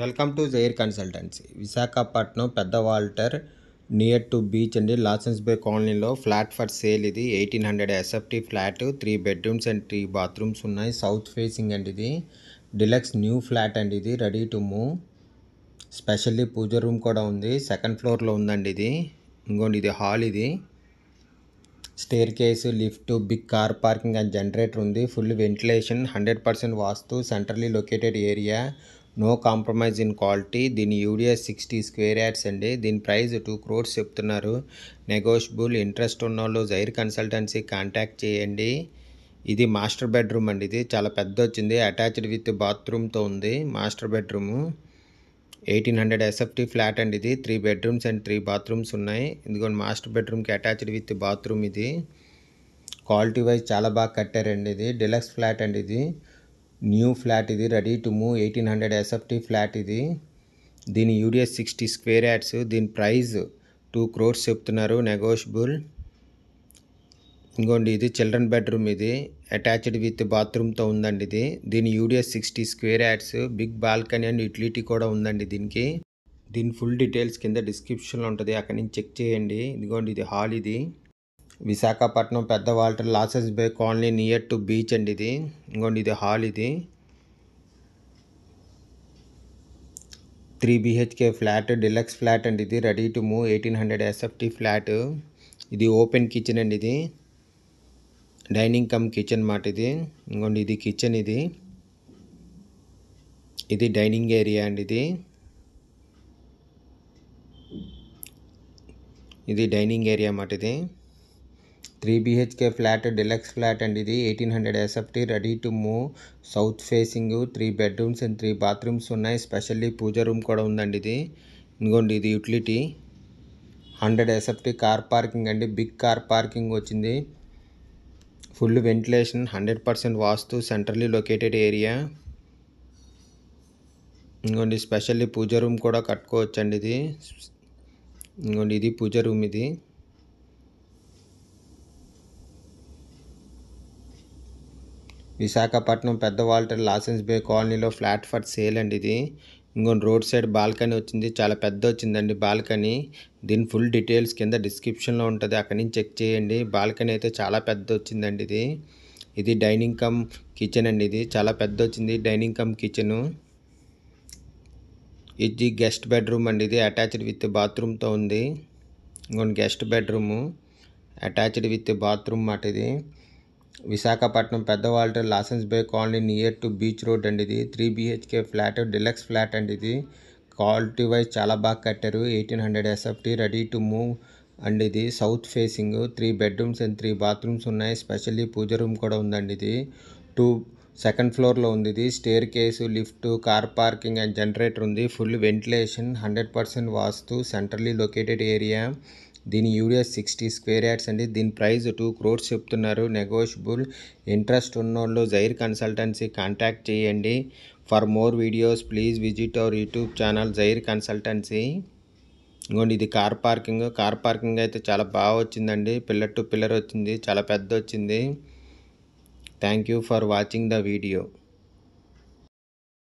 welcome to Jair consultancy Visakhapatnam Pedda Waltair near to beach అండి Lawsons bay కాలనీలో flat for sale ఇది eighteen hundred SFT flat three bedrooms and three bathrooms ఉన్నాయి south facing అండి ఇది deluxe new flat అండి ఇది ready to move specially puja room కూడా ఉంది సెకండ్ ఫ్లోర్లో ఉందండి ఇది ఇంకోండి ఇది హాల్ ఇది stair case lift big car parking and generator ఉంది full ventilation hundred percent vastu centrally located area no compromise in quality దీని యూడిఎస్ సిక్స్టీ స్క్వేర్ యాడ్స్ అండి దీని ప్రైస్ టూ క్రోర్స్ చెప్తున్నారు నెగోషియబుల్ ఇంట్రెస్ట్ ఉన్న వాళ్ళు జైర్ కన్సల్టెన్సీ కాంటాక్ట్ చేయండి ఇది మాస్టర్ బెడ్రూమ్ అండి ఇది చాలా పెద్ద వచ్చింది అటాచ్డ్ విత్ బాత్రూమ్తో ఉంది master bedroom eighteen hundred SFT flat అండి ఇది three bedrooms and three bathrooms ఉన్నాయి ఎందుకంటే మాస్టర్ బెడ్రూమ్కి అటాచ్డ్ విత్ బాత్రూమ్ ఇది క్వాలిటీ వైజ్ చాలా బాగా కట్టారండి ఇది డిలక్స్ ఫ్లాట్ అండి ఇది న్యూ ఫ్లాట్ ఇది ready to move eighteen hundred SFT flat ఇది దీని యూడిఎస్ సిక్స్టీ స్క్వేర్ యాడ్స్ దీని ప్రైస్ టూ క్రోర్స్ చెప్తున్నారు నెగోషియబుల్ ఇంకోండి ఇది చిల్డ్రన్ బెడ్రూమ్ ఇది అటాచ్డ్ విత్ బాత్రూమ్తో ఉందండి ఇది దీని UDS sixty square yards big balcony and utility కూడా ఉందండి దీనికి దీని ఫుల్ డీటెయిల్స్ కింద డిస్క్రిప్షన్లో ఉంటుంది అక్కడ నుంచి చెక్ చేయండి ఇదిగోండి ఇది హాల్ ఇది Visakhapatnam Pedda Waltair Lawsons bay colony near to beach అండి ఇది ఇంకోండి ఇది హాల్ ఇది three BHK flat deluxe flat అండి ఇది ready to move eighteen hundred SFT flat ఇది ఓపెన్ కిచెన్ అండి ఇది డైనింగ్ కమ్ కిచెన్ మాట ఇది ఇంకోండి ఇది కిచెన్ ఇది ఇది డైనింగ్ ఏరియా అండి ఇది ఇది డైనింగ్ ఏరియా మాట ఇది three BHK flat deluxe flat అండి ఇది eighteen hundred SFT ready to move south facing three bedrooms and three bathrooms ఉన్నాయి స్పెషల్లీ పూజ రూమ్ కూడా ఉందండి ఇది ఇంకోండి ఇది utility hundred SFT car parking అండి బిగ్ కార్ పార్కింగ్ వచ్చింది full ventilation hundred percent vastu centrally located area ఇంకోండి స్పెషల్లీ పూజ రూమ్ కూడా కట్టుకోవచ్చండి ఇది ఇంకోండి ఇది పూజ రూమ్ ఇది విశాఖపట్నం పెద్ద వాల్టర్ లాసెన్స్ బే కాలనీలో ఫ్లాట్ ఫర్ సేల్ అండి ఇది ఇంకొన్ని రోడ్ సైడ్ బాల్కనీ వచ్చింది చాలా పెద్ద వచ్చిందండి బాల్కనీ దీని ఫుల్ డీటెయిల్స్ కింద డిస్క్రిప్షన్లో ఉంటుంది అక్కడి నుంచి చెక్ చేయండి బాల్కనీ అయితే చాలా పెద్ద వచ్చిందండి ఇది ఇది డైనింగ్ కమ్ కిచెన్ అండి ఇది చాలా పెద్ద వచ్చింది డైనింగ్ కమ్ కిచెను ఇది గెస్ట్ బెడ్రూమ్ అండి ఇది అటాచ్డ్ విత్ బాత్రూమ్తో ఉంది ఇంకొన్ని guest bedroom attached with bathroom మాట ఇది Visakhapatnam Pedda Waltair Lawsons bay colony near to beach road అండి ఇది three BHK flat deluxe flat అండి ఇది క్వాలిటీ వైజ్ చాలా బాగా కట్టారు eighteen hundred SFT ready to move and ఇది south facing three bedrooms and three bathrooms ఉన్నాయి స్పెషల్లీ పూజ రూమ్ కూడా ఉందండి ఇది టూ సెకండ్ ఫ్లోర్లో ఉంది ఇది stair case lift car parking and generator ఉంది full ventilation hundred percent vastu centrally located area దీని యూడిఎస్ సిక్స్టీ స్క్వేర్ యాడ్స్ అండి దీని ప్రైస్ టూ క్రోర్స్ చెప్తున్నారు నెగోషియబుల్ ఇంట్రెస్ట్ ఉన్నోళ్ళు జైర్ కన్సల్టెన్సీ కాంటాక్ట్ చేయండి for more videos please visit our YouTube channel Jair consultancy ఇంకోండి ఇది car parking car parking అయితే చాలా బాగా వచ్చిందండి పిల్లర్ టు పిల్లర్ వచ్చింది చాలా పెద్ద వచ్చింది thank you for watching the video